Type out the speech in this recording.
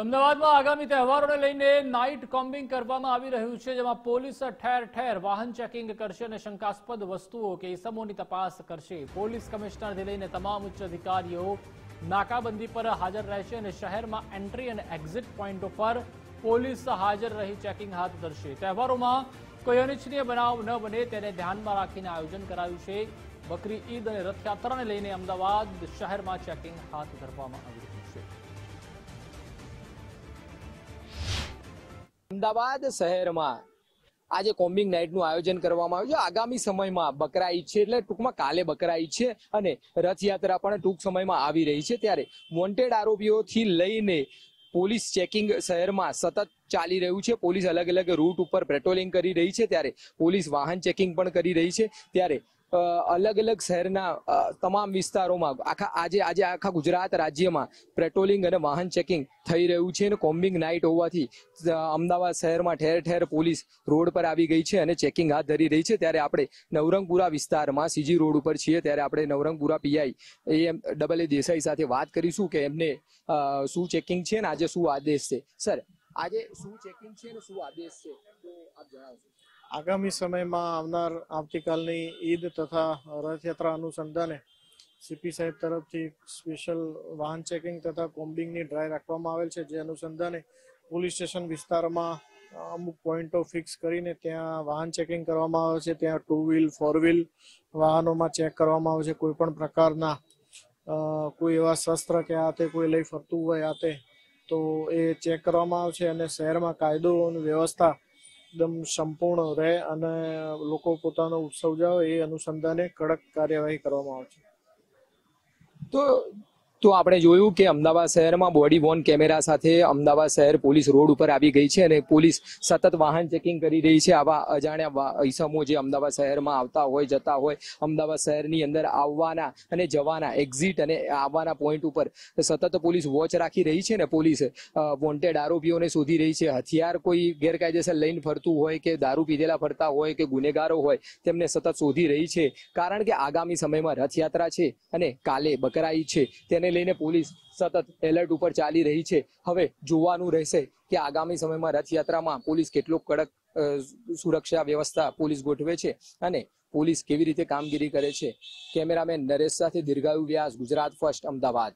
અમદાવાદમાં આગામી તહેવારોને લઈને નાઇટ કોમ્બિંગ કરવામાં આવી રહ્યું છે જેમાં પોલીસ ઠેર ઠેર વાહન ચેકિંગ કરશે અને શંકાસ્પદ વસ્તુઓ કે ઇસમોની તપાસ કરશે પોલીસ કમિશનરથી લઈને તમામ ઉચ્ચ અધિકારીઓ નાકાબંધી પર હાજર રહેશે અને શહેરમાં એન્ટ્રી અને એક્ઝિટ પોઈન્ટો પર પોલીસ હાજર રહી ચેકિંગ હાથ ધરશે તહેવારોમાં કોઈ અનિચ્છનીય બનાવ ન બને તેને ધ્યાનમાં રાખીને આયોજન કરાયું છે બકરી ઈદ અને રથયાત્રાને લઈને અમદાવાદ શહેરમાં ચેકિંગ હાથ ધરવામાં આવ્યું છે અમદાવાદ શહેરમાં આજે કોમ્બિંગ નાઇટનું આયોજન કરવામાં આવ્યું છે આગામી સમયમાં બકરા ઈદ છે એટલે ટૂંકમાં કાલે બકરા ઈદ છે અને રથયાત્રા પણ ટૂંક સમયમાં આવી રહી છે ત્યારે વોન્ટેડ આરોપીઓથી લઈને પોલીસ ચેકિંગ શહેરમાં સતત ચાલી રહ્યું છે પોલીસ અલગ અલગ રૂટ ઉપર પેટ્રોલિંગ કરી રહી છે ત્યારે પોલીસ વાહન ચેકિંગ પણ કરી રહી છે ત્યારે અલગ અલગ શહેરના તમામ વિસ્તારોમાં આખા આજે આજે આખા ગુજરાત રાજ્યમાં પેટ્રોલિંગ અને વાહન ચેકિંગ થઈ રહ્યું છે અને કોમ્બિંગ નાઇટ હોવાથી અમદાવાદ શહેરમાં ઠેર ઠેર પોલીસ રોડ પર આવી ગઈ છે અને ચેકિંગ હાથ ધરી રહી છે ત્યારે આપણે નવરંગપુરા વિસ્તારમાં સીજી રોડ ઉપર છીએ ત્યારે આપણે Navrangpura PI M double A Desai સાથે વાત કરીશું કે એમને શું ચેકિંગ છે અને આજે શું આદેશ છે સર આજે શું ચેકિંગ છે અને શું આદેશ છે આપ જણાવશો આગામી સમયમાં આવનાર આવતીકાલની ઈદ તથા રથયાત્રા અનુસંધાને સીપી સાહેબ તરફથી સ્પેશિયલ વાહન ચેકિંગ તથા કોમ્બિંગની ડ્રાય રાખવામાં આવેલ છે જે અનુસંધાને પોલીસ સ્ટેશન વિસ્તારમાં અમુક પોઈન્ટો ફિક્સ કરીને ત્યાં વાહન ચેકિંગ કરવામાં આવે છે ત્યાં ટુ વ્હીલ ફોર વ્હીલ વાહનોમાં ચેક કરવામાં આવે છે કોઈ પણ પ્રકારના કોઈ એવા શસ્ત્ર કે આ તે કોઈ લઈ ફરતું હોય આ તે તો એ ચેક કરવામાં આવશે અને શહેરમાં કાયદો અને વ્યવસ્થા એકદમ સંપૂર્ણ રહે અને લોકો પોતાનો ઉત્સવ જાવે એ અનુસંધાને કડક કાર્યવાહી કરવામાં આવે છે તો તો આપણે જોયું કે અમદાવાદ શહેરમાં બોડી વોર્ન કેમેરા સાથે અમદાવાદ શહેર પોલીસ રોડ ઉપર આવી ગઈ છે અને પોલીસ સતત વાહન ચેકિંગ કરી રહી છે આવા અજાણ્યા ઈસમો જે અમદાવાદ શહેરમાં આવતા હોય જતા હોય અમદાવાદ શહેરની અંદર આવવાના અને જવાના એક્ઝિટ અને આવવાના પોઈન્ટ ઉપર સતત પોલીસ વોચ રાખી રહી છે ને પોલીસ વોન્ટેડ આરોપીઓને શોધી રહી છે હથિયાર કોઈ ગેરકાયદેસર લઈને ફરતું હોય કે દારૂ પીધેલા ફરતા હોય કે ગુનેગારો હોય તેમને સતત શોધી રહી છે કારણ કે આગામી સમયમાં રથયાત્રા છે અને કાલે બકરાઈ છે તેને લઈને પોલીસ સતત એલર્ટ ઉપર ચાલી રહી છે હવે જોવાનું રહેશે કે આગામી સમયમાં રથયાત્રામાં પોલીસ કેટલો કડક સુરક્ષા વ્યવસ્થા પોલીસ ગોઠવે છે અને પોલીસ કેવી રીતે કામગીરી કરે છે કેમેરામેન નરેશ સાથે દીર્ઘાયુ વ્યાસ ગુજરાત ફર્સ્ટ અમદાવાદ